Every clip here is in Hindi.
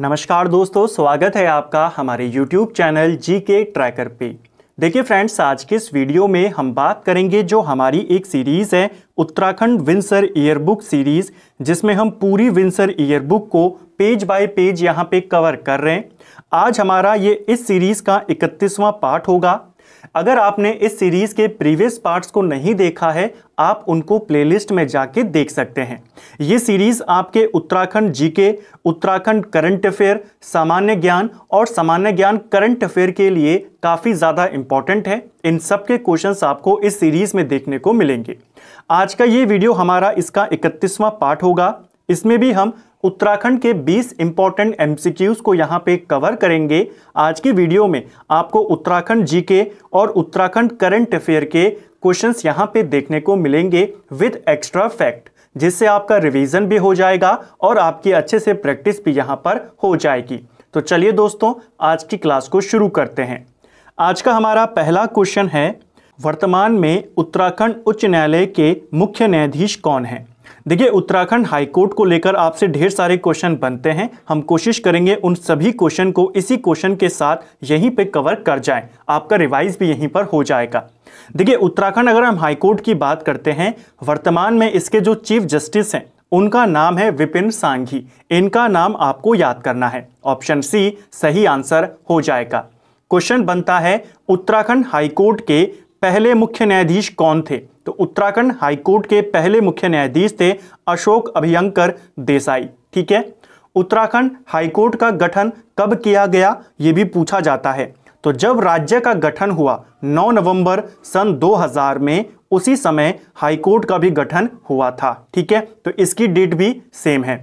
नमस्कार दोस्तों स्वागत है आपका हमारे YouTube चैनल जी के ट्रैकर पे देखिए फ्रेंड्स आज के इस वीडियो में हम बात करेंगे जो हमारी एक सीरीज़ है उत्तराखंड विंसर ईयरबुक सीरीज़ जिसमें हम पूरी विंसर ईयरबुक को पेज बाय पेज यहाँ पे कवर कर रहे हैं आज हमारा ये इस सीरीज़ का इकतीसवां पार्ट होगा अगर आपने इस सीरीज के प्रीवियस पार्ट्स को नहीं देखा है आप उनको प्लेलिस्ट में जाके देख सकते हैं ये सीरीज आपके Uttarakhand GK Uttarakhand current affair सामान्य ज्ञान और सामान्य ज्ञान करंट अफेयर के लिए काफ़ी ज़्यादा इंपॉर्टेंट है इन सब के क्वेश्चंस आपको इस सीरीज़ में देखने को मिलेंगे आज का ये वीडियो हमारा इसका इकतीसवां पार्ट होगा इसमें भी हम उत्तराखंड के 20 इंपॉर्टेंट एमसीक्यूज को यहाँ पे कवर करेंगे आज की वीडियो में आपको उत्तराखंड जीके और उत्तराखंड करंट अफेयर के क्वेश्चंस यहाँ पे देखने को मिलेंगे विद एक्स्ट्रा फैक्ट जिससे आपका रिवीजन भी हो जाएगा और आपकी अच्छे से प्रैक्टिस भी यहाँ पर हो जाएगी तो चलिए दोस्तों आज की क्लास को शुरू करते हैं आज का हमारा पहला क्वेश्चन है वर्तमान में उत्तराखंड उच्च न्यायालय के मुख्य न्यायाधीश कौन हैं देखिए उत्तराखंड हाई कोर्ट को लेकर आपसे ढेर सारे क्वेश्चन बनते हैं हम कोशिश करेंगे उन सभी क्वेश्चन को इसी क्वेश्चन के साथ यहीं पे कवर कर जाएं आपका रिवाइज भी यहीं पर हो जाएगा देखिए उत्तराखंड अगर हम हाई कोर्ट की बात करते हैं वर्तमान में इसके जो चीफ जस्टिस हैं उनका नाम है विपिन सांघी इनका नाम आपको याद करना है ऑप्शन सी सही आंसर हो जाएगा क्वेश्चन बनता है उत्तराखंड हाईकोर्ट के पहले मुख्य न्यायाधीश कौन थे तो उत्तराखंड हाईकोर्ट के पहले मुख्य न्यायाधीश थे अशोक अभियंकर देसाई ठीक है उत्तराखंड हाईकोर्ट का गठन कब किया गया ये भी पूछा जाता है तो जब राज्य का गठन हुआ 9 नवंबर सन 2000 में उसी समय हाईकोर्ट का भी गठन हुआ था ठीक है तो इसकी डेट भी सेम है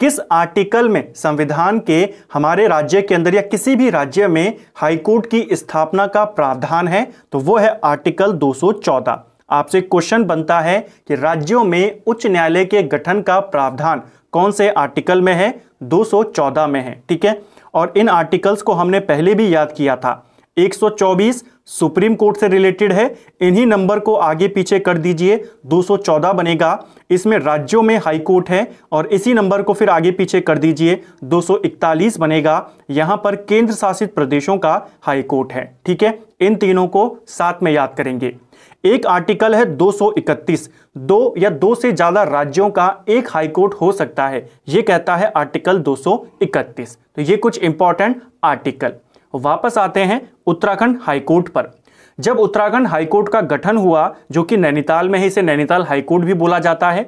किस आर्टिकल में संविधान के हमारे राज्य के अंदर या किसी भी राज्य में हाईकोर्ट की स्थापना का प्रावधान है तो वो है आर्टिकल 214 आपसे क्वेश्चन बनता है कि राज्यों में उच्च न्यायालय के गठन का प्रावधान कौन से आर्टिकल में है 214 में है ठीक है और इन आर्टिकल्स को हमने पहले भी याद किया था 124 सुप्रीम कोर्ट से रिलेटेड है इन्हीं नंबर को आगे पीछे कर दीजिए 214 बनेगा इसमें राज्यों में हाई कोर्ट है और इसी नंबर को फिर आगे पीछे कर दीजिए 241 बनेगा यहां पर केंद्र शासित प्रदेशों का हाई कोर्ट है ठीक है इन तीनों को साथ में याद करेंगे एक आर्टिकल है 231 दो या दो से ज़्यादा राज्यों का एक हाईकोर्ट हो सकता है ये कहता है आर्टिकल 231 तो ये कुछ इंपॉर्टेंट आर्टिकल वापस आते हैं उत्तराखंड हाईकोर्ट पर जब उत्तराखंड हाईकोर्ट का गठन हुआ जो कि नैनीताल में है इसे नैनीताल हाईकोर्ट भी बोला जाता है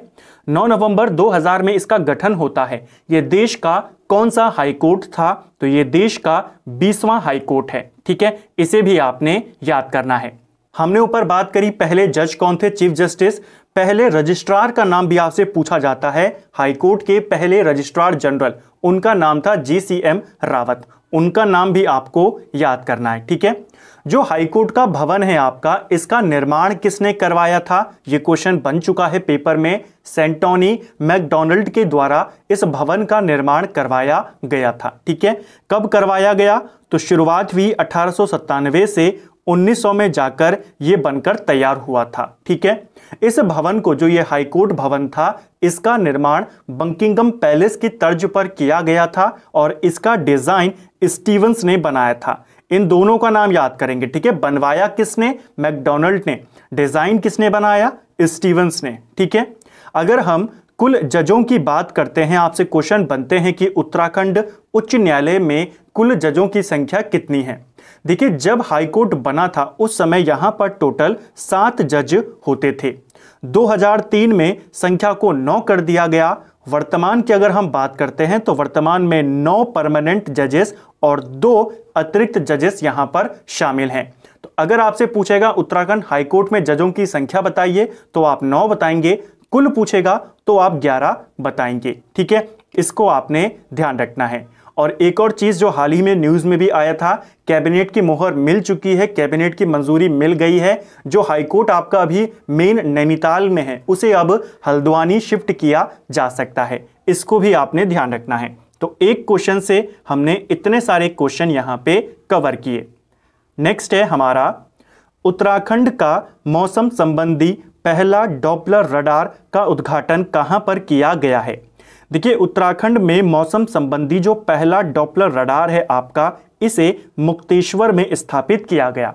9 नवंबर 2000 में इसका गठन होता है ये देश का कौन सा हाईकोर्ट था तो ये देश का बीसवां हाईकोर्ट है ठीक है इसे भी आपने याद करना है हमने ऊपर बात करी पहले जज कौन थे चीफ जस्टिस पहले रजिस्ट्रार का नाम भी आपसे पूछा जाता है हाईकोर्ट के पहले रजिस्ट्रार जनरल उनका नाम था जी सी एम रावत उनका नाम भी आपको याद करना है ठीक है जो हाईकोर्ट का भवन है आपका इसका निर्माण किसने करवाया था ये क्वेश्चन बन चुका है पेपर में सेंटोनी मैकडोनल्ड के द्वारा इस भवन का निर्माण करवाया गया था ठीक है कब करवाया गया तो शुरुआत हुई अठारह से 1900 में जाकर यह बनकर तैयार हुआ था ठीक है इस भवन को जो ये हाईकोर्ट भवन था इसका निर्माण बंकिंगम पैलेस की तर्ज पर किया गया था और इसका डिज़ाइन स्टीवंस ने बनाया था इन दोनों का नाम याद करेंगे ठीक है बनवाया किसने मैकडोनल्ड ने डिज़ाइन किसने बनाया स्टीवंस ने ठीक है अगर हम कुल जजों की बात करते हैं आपसे क्वेश्चन बनते हैं कि उत्तराखंड उच्च न्यायालय में कुल जजों की संख्या कितनी है देखिए जब हाईकोर्ट बना था उस समय यहाँ पर टोटल सात जज होते थे 2003 में संख्या को नौ कर दिया गया वर्तमान की अगर हम बात करते हैं तो वर्तमान में नौ परमानेंट जजेस और दो अतिरिक्त जजेस यहाँ पर शामिल हैं तो अगर आपसे पूछेगा उत्तराखंड हाईकोर्ट में जजों की संख्या बताइए तो आप नौ बताएंगे कुल पूछेगा तो आप 11 बताएंगे ठीक है इसको आपने ध्यान रखना है और एक और चीज़ जो हाल ही में न्यूज़ में भी आया था कैबिनेट की मोहर मिल चुकी है कैबिनेट की मंजूरी मिल गई है जो हाईकोर्ट आपका अभी मेन नैनीताल में है उसे अब हल्द्वानी शिफ्ट किया जा सकता है इसको भी आपने ध्यान रखना है तो एक क्वेश्चन से हमने इतने सारे क्वेश्चन यहाँ पे कवर किए नेक्स्ट है हमारा उत्तराखंड का मौसम संबंधी पहला डॉपलर रडार का उद्घाटन कहां पर किया गया है देखिए उत्तराखंड में मौसम संबंधी जो पहला डॉपलर रडार है आपका इसे मुक्तेश्वर में स्थापित किया गया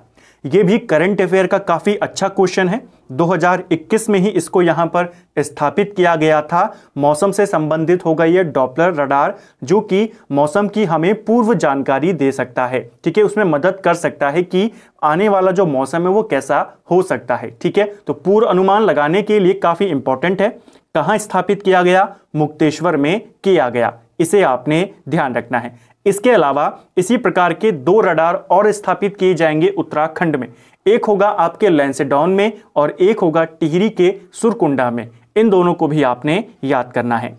ये भी करंट अफेयर का काफ़ी अच्छा क्वेश्चन है 2021 में ही इसको यहां पर स्थापित किया गया था मौसम से संबंधित गई है डॉपलर रडार जो कि मौसम की हमें पूर्व जानकारी दे सकता है ठीक है उसमें मदद कर सकता है कि आने वाला जो मौसम है वो कैसा हो सकता है ठीक है तो पूर्व अनुमान लगाने के लिए काफ़ी इंपॉर्टेंट है कहाँ स्थापित किया गया मुक्तेश्वर में किया गया इसे आपने ध्यान रखना है इसके अलावा इसी प्रकार के दो रडार और स्थापित किए जाएंगे उत्तराखंड में एक होगा आपके लैंसेडाउन में और एक होगा टिहरी के सुरकुंडा में इन दोनों को भी आपने याद करना है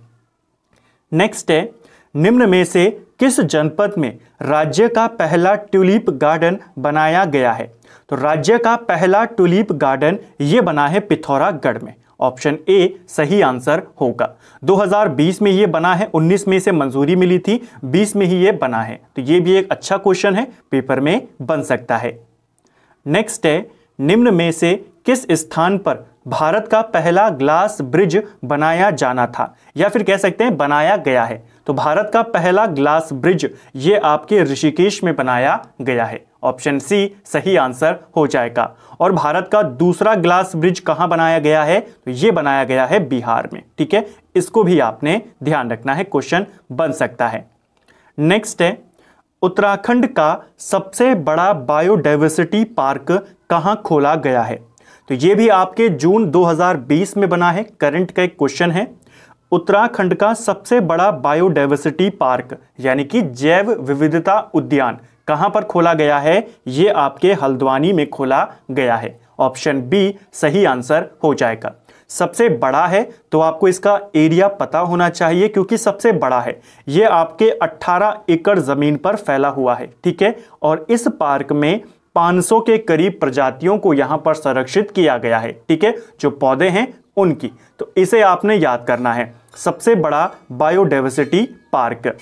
नेक्स्ट है निम्न में से किस जनपद में राज्य का पहला ट्यूलिप गार्डन बनाया गया है तो राज्य का पहला ट्यूलिप गार्डन ये बना है पिथौरागढ़ में ऑप्शन ए सही आंसर होगा 2020 में ये बना है 19 में इसे मंजूरी मिली थी 20 में ही ये बना है तो ये भी एक अच्छा क्वेश्चन है पेपर में बन सकता है नेक्स्ट है निम्न में से किस स्थान पर भारत का पहला ग्लास ब्रिज बनाया जाना था या फिर कह सकते हैं बनाया गया है तो भारत का पहला ग्लास ब्रिज ये आपके ऋषिकेश में बनाया गया है ऑप्शन सी सही आंसर हो जाएगा और भारत का दूसरा ग्लास ब्रिज कहां बनाया गया है तो ये बनाया गया है बिहार में ठीक है इसको भी आपने ध्यान रखना है क्वेश्चन बन सकता है नेक्स्ट है उत्तराखंड का सबसे बड़ा बायोडाइवर्सिटी पार्क कहाँ खोला गया है तो ये भी आपके जून 2020 में बना है करंट का एक क्वेश्चन है उत्तराखंड का सबसे बड़ा बायोडाइवर्सिटी पार्क यानी कि जैव विविधता उद्यान कहाँ पर खोला गया है ये आपके हल्द्वानी में खोला गया है ऑप्शन बी सही आंसर हो जाएगा सबसे बड़ा है तो आपको इसका एरिया पता होना चाहिए क्योंकि सबसे बड़ा है ये आपके 18 एकड़ ज़मीन पर फैला हुआ है ठीक है और इस पार्क में 500 के करीब प्रजातियों को यहाँ पर संरक्षित किया गया है ठीक है जो पौधे हैं उनकी तो इसे आपने याद करना है सबसे बड़ा बायोडाइवर्सिटी पार्क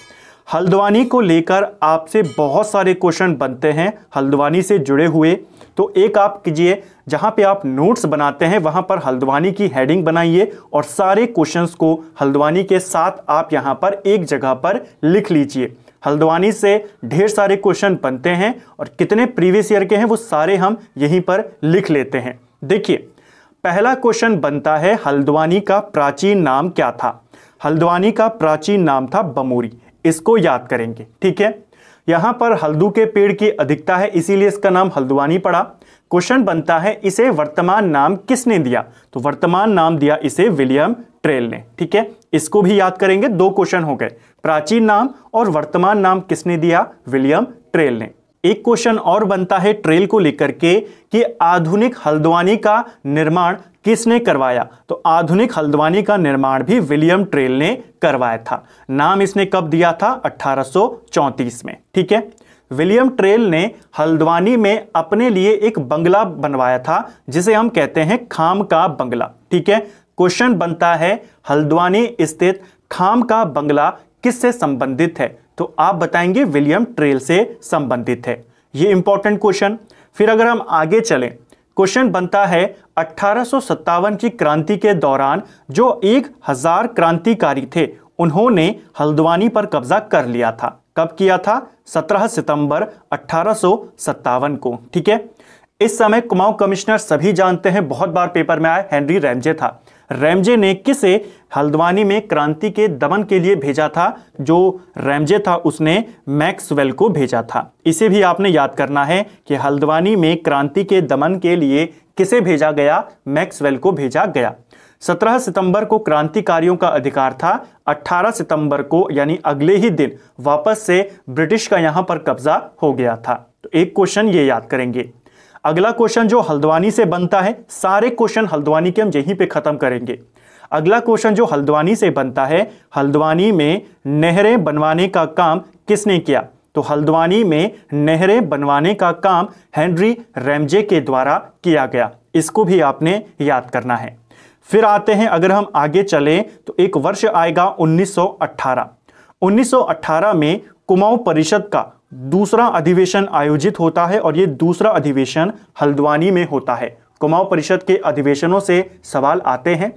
हल्द्वानी को लेकर आपसे बहुत सारे क्वेश्चन बनते हैं हल्द्वानी से जुड़े हुए तो एक आप कीजिए जहां पे आप नोट्स बनाते हैं वहां पर हल्द्वानी की हेडिंग बनाइए और सारे क्वेश्चंस को हल्द्वानी के साथ आप यहां पर एक जगह पर लिख लीजिए हल्द्वानी से ढेर सारे क्वेश्चन बनते हैं और कितने प्रीवियस ईयर के हैं वो सारे हम यहीं पर लिख लेते हैं देखिए पहला क्वेश्चन बनता है हल्द्वानी का प्राचीन नाम क्या था हल्द्वानी का प्राचीन नाम था बमोरी इसको याद करेंगे ठीक है यहाँ पर हल्दू के पेड़ की अधिकता है इसीलिए इसका नाम हल्द्वानी पड़ा क्वेश्चन बनता है इसे वर्तमान नाम किसने दिया तो वर्तमान नाम दिया इसे विलियम ट्रेल ने ठीक है इसको भी याद करेंगे दो क्वेश्चन हो गए प्राचीन नाम और वर्तमान नाम किसने दिया विलियम ट्रेल ने एक क्वेश्चन और बनता है ट्रेल को लेकर के कि आधुनिक हल्द्वानी का निर्माण किसने करवाया तो आधुनिक हल्द्वानी का निर्माण भी विलियम ट्रेल ने करवाया था नाम इसने कब दिया था 1834 में ठीक है विलियम ट्रेल ने हल्द्वानी में अपने लिए एक बंगला बनवाया था जिसे हम कहते हैं खाम का बंगला ठीक है क्वेश्चन बनता है हल्द्वानी स्थित खाम का बंगला किससे संबंधित है तो आप बताएंगे विलियम ट्रेल से संबंधित है ये इंपॉर्टेंट क्वेश्चन फिर अगर हम आगे चलें क्वेश्चन बनता है 1857 की क्रांति के दौरान जो एक हजार क्रांतिकारी थे उन्होंने हल्द्वानी पर कब्जा कर लिया था कब किया था 17 सितंबर अट्ठारह को ठीक है इस समय कुमाऊं कमिश्नर सभी जानते हैं बहुत बार पेपर में आया हेनरी रैमजे था रैमजे ने किसे हल्द्वानी में क्रांति के दमन के लिए भेजा था जो रैमजे था उसने मैक्सवेल को भेजा था इसे भी आपने याद करना है कि हल्द्वानी में क्रांति के दमन के लिए किसे भेजा गया मैक्सवेल को भेजा गया 17 सितंबर को क्रांतिकारियों का अधिकार था 18 सितंबर को यानी अगले ही दिन वापस से ब्रिटिश का यहां पर कब्जा हो गया था तो एक क्वेश्चन ये याद करेंगे अगला क्वेश्चन जो हल्द्वानी से बनता है सारे क्वेश्चन हल्द्वानी के हम यहीं पे खत्म करेंगे अगला क्वेश्चन जो हल्द्वानी से बनता है हल्द्वानी में नहरें बनवाने का काम किसने किया तो हल्द्वानी में नहरें बनवाने का काम हेनरी रेमजे के द्वारा किया गया इसको भी आपने याद करना है फिर आते हैं अगर हम आगे चलें तो एक वर्ष आएगा 1918 1918 में कुमाऊं परिषद का दूसरा अधिवेशन आयोजित होता है और ये दूसरा अधिवेशन हल्द्वानी में होता है कुमाऊं परिषद के अधिवेशनों से सवाल आते हैं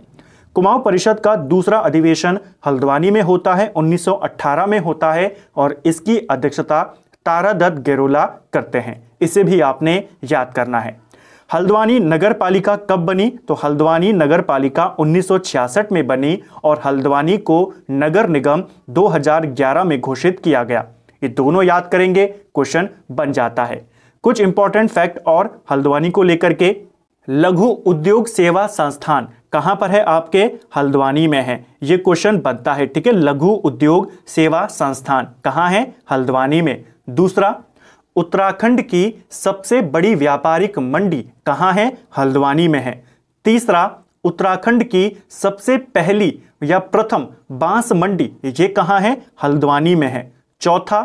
कुमाऊं परिषद का दूसरा अधिवेशन हल्द्वानी में होता है 1918 में होता है और इसकी अध्यक्षता तारादत्त गेरोला करते हैं इसे भी आपने याद करना है हल्द्वानी नगर पालिका कब बनी तो हल्द्वानी नगर पालिका उन्नीस में बनी और हल्द्वानी को नगर निगम 2011 में घोषित किया गया ये दोनों याद करेंगे क्वेश्चन बन जाता है कुछ इंपॉर्टेंट फैक्ट और हल्द्वानी को लेकर के लघु उद्योग सेवा संस्थान कहां पर है आपके हल्द्वानी में है ये क्वेश्चन बनता है ठीक है लघु उद्योग सेवा संस्थान कहां है हल्द्वानी में दूसरा उत्तराखंड की सबसे बड़ी व्यापारिक मंडी कहां है हल्द्वानी में है तीसरा उत्तराखंड की सबसे पहली या प्रथम बांस मंडी ये कहां है हल्द्वानी में है चौथा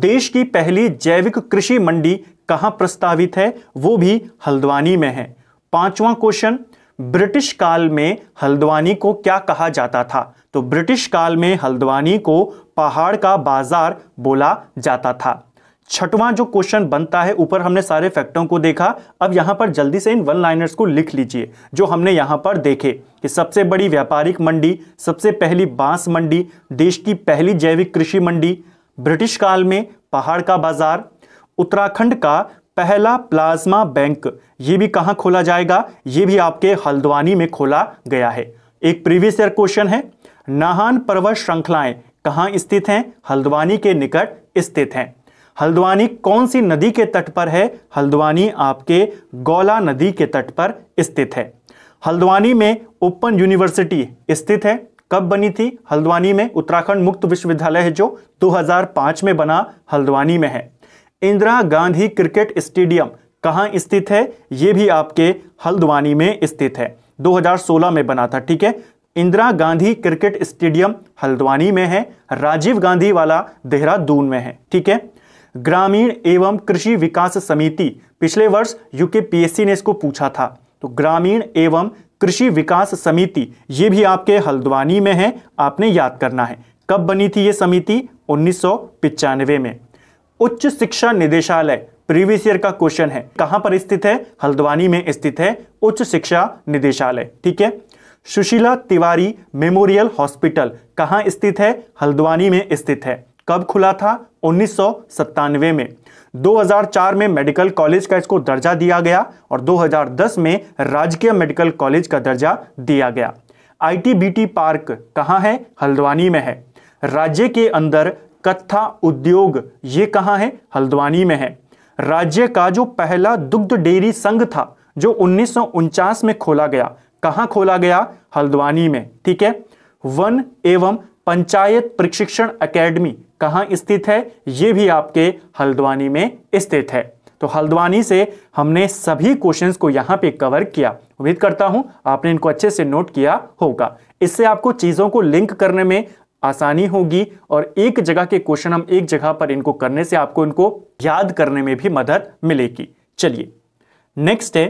देश की पहली जैविक कृषि मंडी कहां प्रस्तावित है वो भी हल्द्वानी में है पांचवा क्वेश्चन ब्रिटिश काल में हल्द्वानी को क्या कहा जाता था तो ब्रिटिश काल में हल्द्वानी को पहाड़ का बाजार बोला जाता था छठवां जो क्वेश्चन बनता है ऊपर हमने सारे फैक्टों को देखा अब यहां पर जल्दी से इन वन लाइनर्स को लिख लीजिए जो हमने यहां पर देखे कि सबसे बड़ी व्यापारिक मंडी सबसे पहली बांस मंडी देश की पहली जैविक कृषि मंडी ब्रिटिश काल में पहाड़ का बाजार उत्तराखंड का पहला प्लाज्मा बैंक ये भी कहाँ खोला जाएगा ये भी आपके हल्द्वानी में खोला गया है एक प्रीवियस ईयर क्वेश्चन है नाहान पर्वत श्रृंखलाएं कहाँ स्थित हैं हल्द्वानी के निकट स्थित हैं हल्द्वानी कौन सी नदी के तट पर है हल्द्वानी आपके गौला नदी के तट पर स्थित है हल्द्वानी में ओपन यूनिवर्सिटी स्थित है कब बनी थी हल्द्वानी में उत्तराखंड मुक्त विश्वविद्यालय है जो 2005 में बना हल्द्वानी में है इंदिरा गांधी क्रिकेट स्टेडियम कहाँ स्थित है ये भी आपके हल्द्वानी में स्थित है 2016 में बना था ठीक है इंदिरा गांधी क्रिकेट स्टेडियम हल्द्वानी में है राजीव गांधी वाला देहरादून में है ठीक है ग्रामीण एवं कृषि विकास समिति पिछले वर्ष यूके पीएससी ने इसको पूछा था तो ग्रामीण एवं कृषि विकास समिति ये भी आपके हल्द्वानी में है आपने याद करना है कब बनी थी ये समिति उन्नीस में उच्च शिक्षा निदेशालय प्रीवियस ईयर का क्वेश्चन है कहां पर स्थित है हल्द्वानी में स्थित है उच्च शिक्षा निदेशालय ठीक है सुशीला तिवारी मेमोरियल हॉस्पिटल कहां स्थित है हल्द्वानी में स्थित है कब खुला था उन्नीस में 2004 में मेडिकल कॉलेज का इसको दर्जा दिया गया और 2010 में राजकीय मेडिकल कॉलेज का दर्जा दिया गया आईटीबीटी पार्क कहाँ है हल्द्वानी में है राज्य के अंदर कत्था उद्योग ये कहाँ है हल्द्वानी में है राज्य का जो पहला दुग्ध डेयरी संघ था जो उन्नीस में खोला गया कहाँ खोला गया हल्द्वानी में ठीक है वन एवं पंचायत प्रशिक्षण अकेडमी कहाँ स्थित है ये भी आपके हल्द्वानी में स्थित है तो हल्द्वानी से हमने सभी क्वेश्चंस को यहाँ पे कवर किया उम्मीद करता हूँ आपने इनको अच्छे से नोट किया होगा इससे आपको चीज़ों को लिंक करने में आसानी होगी और एक जगह के क्वेश्चन हम एक जगह पर इनको करने से आपको इनको याद करने में भी मदद मिलेगी चलिए नेक्स्ट है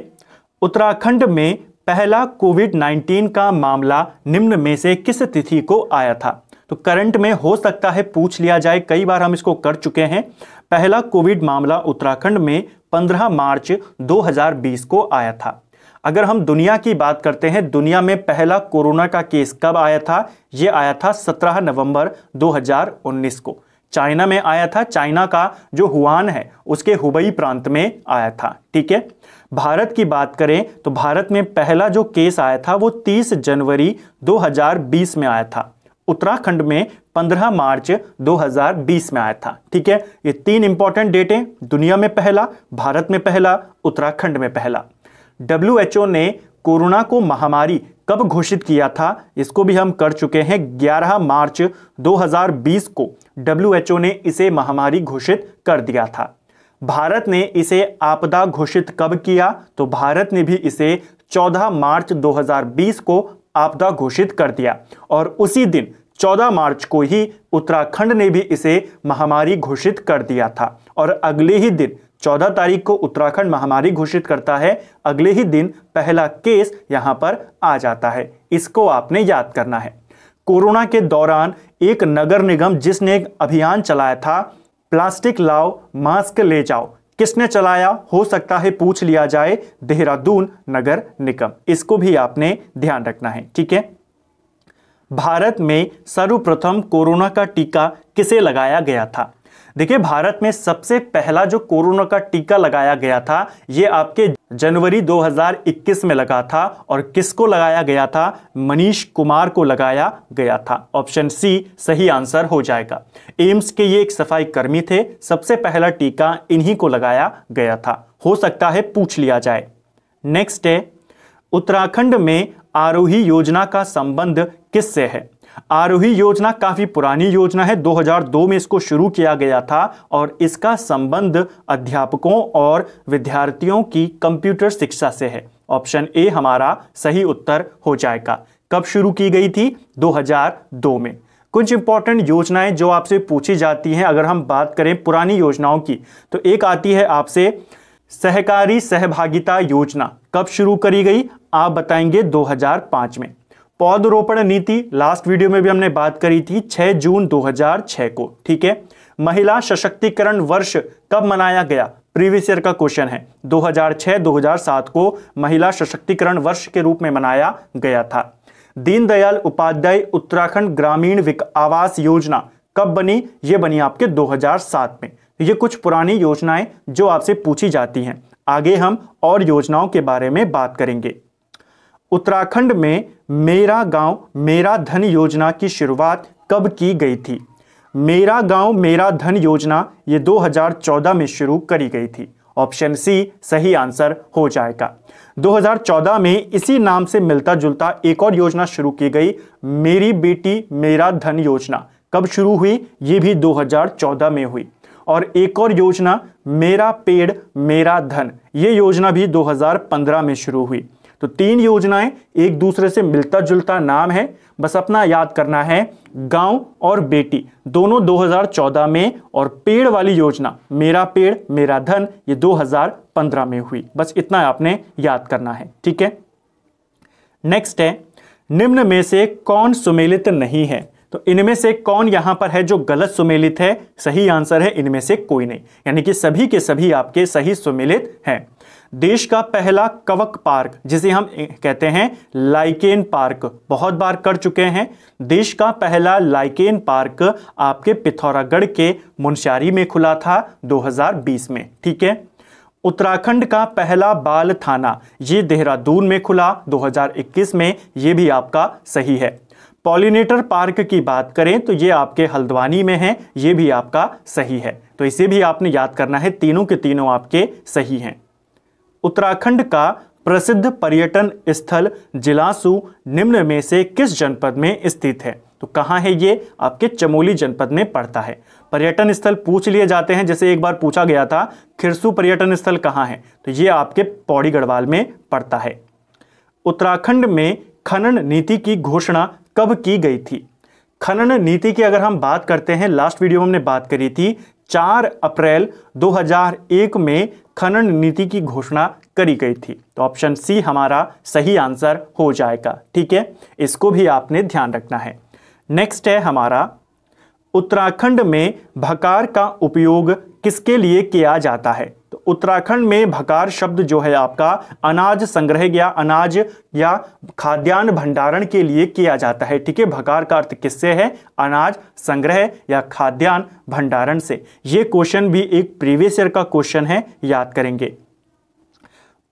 उत्तराखंड में पहला कोविड 19 का मामला निम्न में से किस तिथि को आया था तो करंट में हो सकता है पूछ लिया जाए कई बार हम इसको कर चुके हैं पहला कोविड मामला उत्तराखंड में 15 मार्च 2020 को आया था अगर हम दुनिया की बात करते हैं दुनिया में पहला कोरोना का केस कब आया था यह आया था 17 नवंबर 2019 को चाइना में आया था चाइना का जो हुआन है उसके हुबई प्रांत में आया था ठीक है भारत की बात करें तो भारत में पहला जो केस आया था वो 30 जनवरी 2020 में आया था उत्तराखंड में 15 मार्च 2020 में आया था ठीक है ये तीन इंपॉर्टेंट डेटें दुनिया में पहला भारत में पहला उत्तराखंड में पहला डब्ल्यू ने कोरोना को महामारी कब घोषित किया था इसको भी हम कर चुके हैं 11 मार्च 2020 को डब्ल्यू ने इसे महामारी घोषित कर दिया था भारत ने इसे आपदा घोषित कब किया तो भारत ने भी इसे 14 मार्च 2020 को आपदा घोषित कर दिया और उसी दिन 14 मार्च को ही उत्तराखंड ने भी इसे महामारी घोषित कर दिया था और अगले ही दिन 14 तारीख को उत्तराखंड महामारी घोषित करता है अगले ही दिन पहला केस यहां पर आ जाता है इसको आपने याद करना है कोरोना के दौरान एक नगर निगम जिसने एक अभियान चलाया था प्लास्टिक लाओ मास्क ले जाओ किसने चलाया हो सकता है पूछ लिया जाए देहरादून नगर निगम इसको भी आपने ध्यान रखना है ठीक है भारत में सर्वप्रथम कोरोना का टीका किसे लगाया गया था देखिए भारत में सबसे पहला जो कोरोना का टीका लगाया गया था ये आपके जनवरी 2021 में लगा था और किसको लगाया गया था मनीष कुमार को लगाया गया था ऑप्शन सी सही आंसर हो जाएगा एम्स के ये एक सफाई कर्मी थे सबसे पहला टीका इन्हीं को लगाया गया था हो सकता है पूछ लिया जाए नेक्स्ट है उत्तराखंड में आरोही योजना का संबंध किससे है आरोही योजना काफ़ी पुरानी योजना है 2002 में इसको शुरू किया गया था और इसका संबंध अध्यापकों और विद्यार्थियों की कंप्यूटर शिक्षा से है ऑप्शन ए हमारा सही उत्तर हो जाएगा कब शुरू की गई थी 2002 में कुछ इंपॉर्टेंट योजनाएं जो आपसे पूछी जाती हैं अगर हम बात करें पुरानी योजनाओं की तो एक आती है आपसे सहकारी सहभागिता योजना कब शुरू करी गई आप बताएंगे 2005 में पौधरोपण नीति लास्ट वीडियो में भी हमने बात करी थी 6 जून 2006 को ठीक है महिला सशक्तिकरण वर्ष कब मनाया गया प्रीवियस ईयर का क्वेश्चन है 2006-2007 को महिला सशक्तिकरण वर्ष के रूप में मनाया गया था दीनदयाल उपाध्याय उत्तराखंड ग्रामीण आवास योजना कब बनी ये बनी आपके 2007 में ये कुछ पुरानी योजनाएं जो आपसे पूछी जाती हैं आगे हम और योजनाओं के बारे में बात करेंगे उत्तराखंड में मेरा गांव मेरा धन योजना की शुरुआत कब की गई थी मेरा गांव मेरा धन योजना ये 2014 में शुरू करी गई थी ऑप्शन सी सही आंसर हो जाएगा 2014 में इसी नाम से मिलता जुलता एक और योजना शुरू की गई मेरी बेटी मेरा धन योजना कब शुरू हुई ये भी 2014 में हुई और एक और योजना मेरा पेड़ मेरा धन ये योजना भी 2015 में शुरू हुई तो तीन योजनाएं एक दूसरे से मिलता जुलता नाम है बस अपना याद करना है गांव और बेटी दोनों 2014 में और पेड़ वाली योजना मेरा पेड़ मेरा धन ये 2015 में हुई बस इतना आपने याद करना है ठीक है नेक्स्ट है निम्न में से कौन सुमेलित नहीं है तो इनमें से कौन यहां पर है जो गलत सुमेलित है सही आंसर है इनमें से कोई नहीं यानी कि सभी के सभी आपके सही सुमेलित हैं देश का पहला कवक पार्क जिसे हम कहते हैं लाइकेन पार्क बहुत बार कर चुके हैं देश का पहला लाइकेन पार्क आपके पिथौरागढ़ के मुंशारी में खुला था 2020 में ठीक है उत्तराखंड का पहला बाल थाना ये देहरादून में खुला 2021 में ये भी आपका सही है पॉलिनेटर पार्क की बात करें तो ये आपके हल्द्वानी में है ये भी आपका सही है तो इसे भी आपने याद करना है तीनों के तीनों आपके सही हैं उत्तराखंड का प्रसिद्ध पर्यटन स्थल जिलासू निम्न में से किस जनपद में स्थित है तो कहाँ है ये आपके चमोली जनपद में पड़ता है पर्यटन स्थल पूछ लिए जाते हैं जैसे एक बार पूछा गया था खिरसू पर्यटन स्थल कहाँ है तो ये आपके पौड़ी गढ़वाल में पड़ता है उत्तराखंड में खनन नीति की घोषणा कब की गई थी खनन नीति की अगर हम बात करते हैं लास्ट वीडियो में हमने बात करी थी 4 अप्रैल 2001 में खनन नीति की घोषणा करी गई थी तो ऑप्शन सी हमारा सही आंसर हो जाएगा ठीक है इसको भी आपने ध्यान रखना है नेक्स्ट है हमारा उत्तराखंड में भकार का उपयोग किसके लिए किया जाता है उत्तराखंड में भकार शब्द जो है आपका अनाज संग्रह या अनाज या खाद्यान्न भंडारण के लिए किया जाता है ठीक है भकार का अर्थ किससे है अनाज संग्रह या खाद्यान्न भंडारण से ये क्वेश्चन भी एक प्रीवियस ईयर का क्वेश्चन है याद करेंगे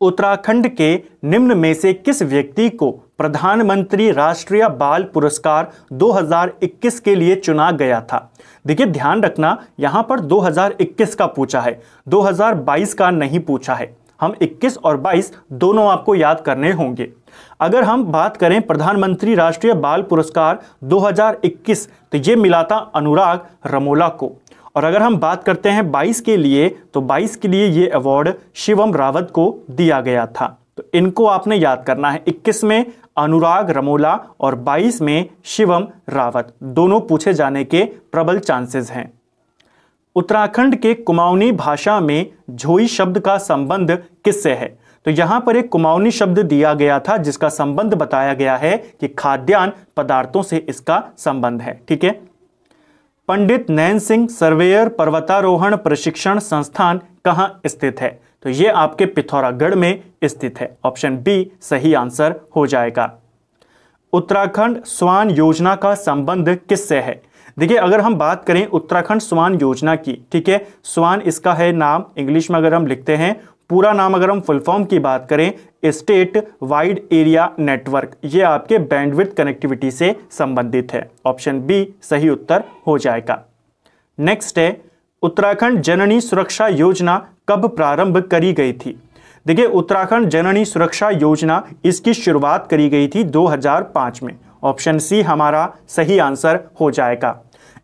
उत्तराखंड के निम्न में से किस व्यक्ति को प्रधानमंत्री राष्ट्रीय बाल पुरस्कार 2021 के लिए चुना गया था देखिए ध्यान रखना यहाँ पर 2021 का पूछा है 2022 का नहीं पूछा है हम 21 और 22 दोनों आपको याद करने होंगे अगर हम बात करें प्रधानमंत्री राष्ट्रीय बाल पुरस्कार 2021 तो ये मिला था अनुराग रमोला को और अगर हम बात करते हैं 22 के लिए तो 22 के लिए ये अवार्ड शिवम रावत को दिया गया था तो इनको आपने याद करना है 21 में अनुराग रमोला और 22 में शिवम रावत दोनों पूछे जाने के प्रबल चांसेस हैं उत्तराखंड के कुमाऊनी भाषा में झोई शब्द का संबंध किससे है तो यहां पर एक कुमाऊनी शब्द दिया गया था जिसका संबंध बताया गया है कि खाद्यान्न पदार्थों से इसका संबंध है ठीक है पंडित नैन सिंह सर्वेयर पर्वतारोहण प्रशिक्षण संस्थान कहाँ स्थित है तो ये आपके पिथौरागढ़ में स्थित है ऑप्शन बी सही आंसर हो जाएगा उत्तराखंड स्वान योजना का संबंध किससे है देखिए अगर हम बात करें उत्तराखंड स्वान योजना की ठीक है स्वान इसका है नाम इंग्लिश में अगर हम लिखते हैं पूरा नाम अगर हम फुल फॉर्म की बात करें स्टेट वाइड एरिया नेटवर्क ये आपके बैंडविथ कनेक्टिविटी से संबंधित है ऑप्शन बी सही उत्तर हो जाएगा नेक्स्ट है उत्तराखंड जननी सुरक्षा योजना कब प्रारंभ करी गई थी देखिए उत्तराखंड जननी सुरक्षा योजना इसकी शुरुआत करी गई थी 2005 में ऑप्शन सी हमारा सही आंसर हो जाएगा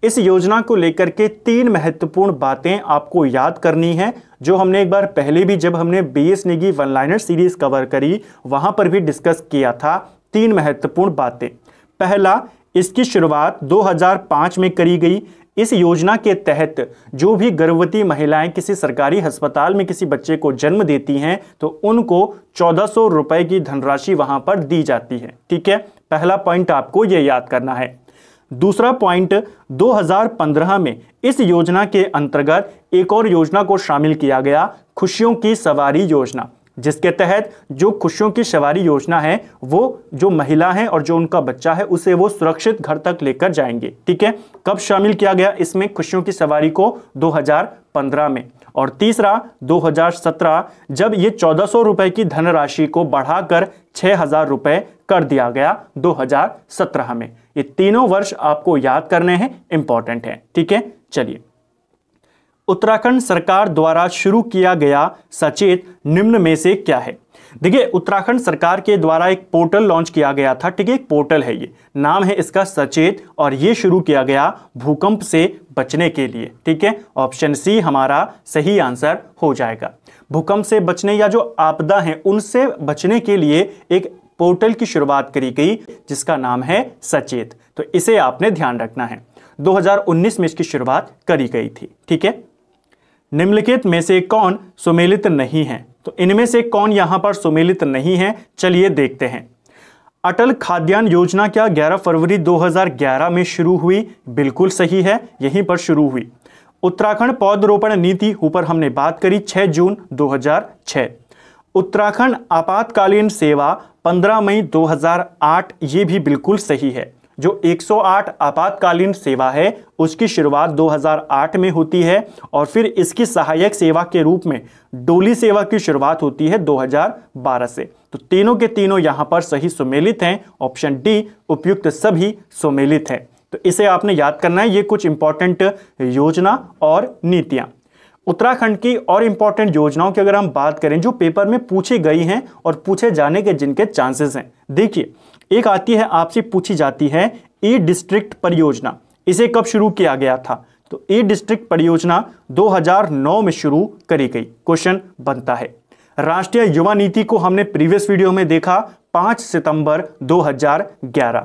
इस योजना को लेकर के तीन महत्वपूर्ण बातें आपको याद करनी है जो हमने एक बार पहले भी जब हमने B S Negi one liner series cover करी वहां पर भी डिस्कस किया था तीन महत्वपूर्ण बातें पहला इसकी शुरुआत 2005 में करी गई इस योजना के तहत जो भी गर्भवती महिलाएं किसी सरकारी अस्पताल में किसी बच्चे को जन्म देती हैं तो उनको चौदह सौ रुपए की धनराशि वहां पर दी जाती है ठीक है पहला पॉइंट आपको यह याद करना है दूसरा पॉइंट 2015 में इस योजना के अंतर्गत एक और योजना को शामिल किया गया खुशियों की सवारी योजना जिसके तहत जो खुशियों की सवारी योजना है वो जो महिला है और जो उनका बच्चा है उसे वो सुरक्षित घर तक लेकर जाएंगे ठीक है कब शामिल किया गया इसमें खुशियों की सवारी को 2015 में और तीसरा 2017 जब ये चौदह सौ रुपए की धनराशि को बढ़ाकर छह हजार रुपए कर दिया गया 2017 में ये तीनों वर्ष आपको याद करने हैं इंपॉर्टेंट है ठीक है चलिए उत्तराखंड सरकार द्वारा शुरू किया गया सचेत निम्न में से क्या है देखिए उत्तराखंड सरकार के द्वारा एक पोर्टल लॉन्च किया गया था ठीक है एक पोर्टल है ये नाम है इसका सचेत और ये शुरू किया गया भूकंप से बचने के लिए ठीक है ऑप्शन सी हमारा सही आंसर हो जाएगा भूकंप से बचने या जो आपदा है उनसे बचने के लिए एक पोर्टल की शुरुआत करी गई जिसका नाम है सचेत तो इसे आपने ध्यान रखना है 2019 में इसकी शुरुआत करी गई थी ठीक है निम्नलिखित में से कौन सुमेलित नहीं है तो इनमें से कौन यहाँ पर सुमेलित नहीं है चलिए देखते हैं अटल खाद्यान्न योजना क्या 11 फरवरी 2011 में शुरू हुई बिल्कुल सही है यहीं पर शुरू हुई उत्तराखंड पौधरोपण नीति ऊपर हमने बात करी 6 जून 2006 उत्तराखंड आपातकालीन सेवा 15 मई 2008 ये भी बिल्कुल सही है जो 108 आपातकालीन सेवा है उसकी शुरुआत 2008 में होती है और फिर इसकी सहायक सेवा के रूप में डोली सेवा की शुरुआत होती है 2012 से तो तीनों के तीनों यहां पर सही सुमेलित हैं ऑप्शन डी उपयुक्त सभी सुमेलित है तो इसे आपने याद करना है ये कुछ इंपॉर्टेंट योजना और नीतियां उत्तराखंड की और इम्पॉर्टेंट योजनाओं की अगर हम बात करें जो पेपर में पूछी गई हैं और पूछे जाने के जिनके चांसेस हैं देखिए एक आती है आपसे पूछी जाती है ए डिस्ट्रिक्ट परियोजना इसे कब शुरू किया गया था तो ए डिस्ट्रिक्ट परियोजना 2009 में शुरू करी गई क्वेश्चन बनता है राष्ट्रीय युवा नीति को हमने प्रीवियस वीडियो में देखा 5 सितंबर 2011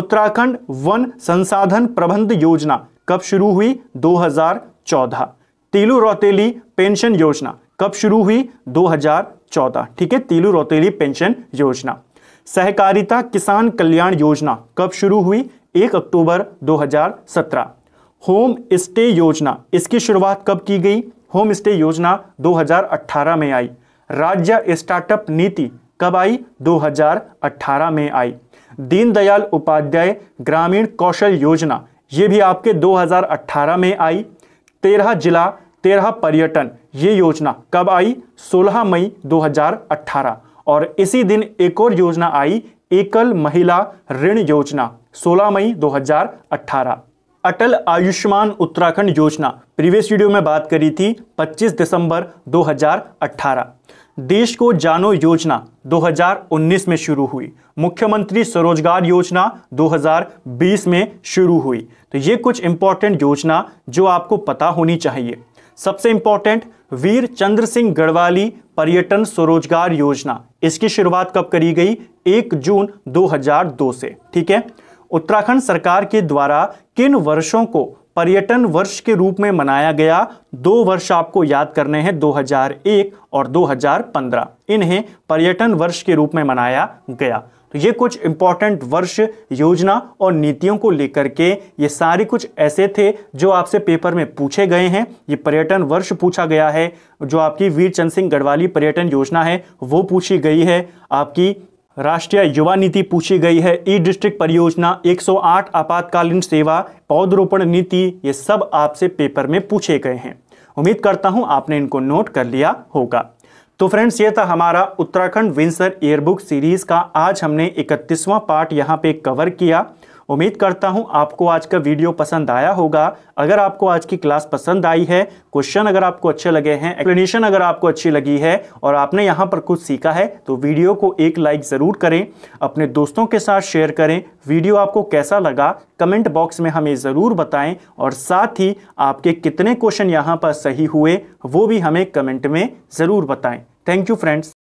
उत्तराखंड वन संसाधन प्रबंध योजना कब शुरू हुई 2014 तिलु रौतेली पेंशन योजना कब शुरू हुई 2014 ठीक है तेलू रौतेली पेंशन योजना सहकारिता किसान कल्याण योजना कब शुरू हुई 1 अक्टूबर 2017 होम स्टे योजना इसकी शुरुआत कब की गई होम स्टे योजना 2018 में आई राज्य स्टार्टअप नीति कब आई 2018 में आई दीनदयाल उपाध्याय ग्रामीण कौशल योजना ये भी आपके 2018 में आई तेरह जिला तेरह पर्यटन ये योजना कब आई 16 मई 2018 और इसी दिन एक और योजना आई एकल महिला ऋण योजना 16 मई 2018 अटल आयुष्मान उत्तराखंड योजना प्रीवियस वीडियो में बात करी थी 25 दिसंबर 2018 देश को जानो योजना 2019 में शुरू हुई मुख्यमंत्री स्वरोजगार योजना 2020 में शुरू हुई तो ये कुछ इंपॉर्टेंट योजना जो आपको पता होनी चाहिए सबसे इंपॉर्टेंट वीर चंद्र सिंह गढ़वाली पर्यटन स्वरोजगार योजना इसकी शुरुआत कब करी गई एक जून 2002 से ठीक है उत्तराखंड सरकार के द्वारा किन वर्षों को पर्यटन वर्ष के रूप में मनाया गया दो वर्ष आपको याद करने हैं 2001 और 2015 इन्हें पर्यटन वर्ष के रूप में मनाया गया तो ये कुछ इंपॉर्टेंट वर्ष योजना और नीतियों को लेकर के ये सारे कुछ ऐसे थे जो आपसे पेपर में पूछे गए हैं ये पर्यटन वर्ष पूछा गया है जो आपकी वीर चंद सिंह गढ़वाली पर्यटन योजना है वो पूछी गई है आपकी राष्ट्रीय युवा नीति पूछी गई है ई डिस्ट्रिक्ट परियोजना 108 आपातकालीन सेवा पौधरोपण नीति ये सब आपसे पेपर में पूछे गए हैं उम्मीद करता हूं आपने इनको नोट कर लिया होगा तो फ्रेंड्स ये था हमारा उत्तराखंड विंसर एयरबुक सीरीज़ का आज हमने इकतीसवां पार्ट यहाँ पे कवर किया उम्मीद करता हूँ आपको आज का वीडियो पसंद आया होगा अगर आपको आज की क्लास पसंद आई है क्वेश्चन अगर आपको अच्छे लगे हैं एक्सप्लेनेशन अगर आपको अच्छी लगी है और आपने यहाँ पर कुछ सीखा है तो वीडियो को एक लाइक ज़रूर करें अपने दोस्तों के साथ शेयर करें वीडियो आपको कैसा लगा कमेंट बॉक्स में हमें ज़रूर बताएं और साथ ही आपके कितने क्वेश्चन यहाँ पर सही हुए वो भी हमें कमेंट में ज़रूर बताएं थैंक यू फ्रेंड्स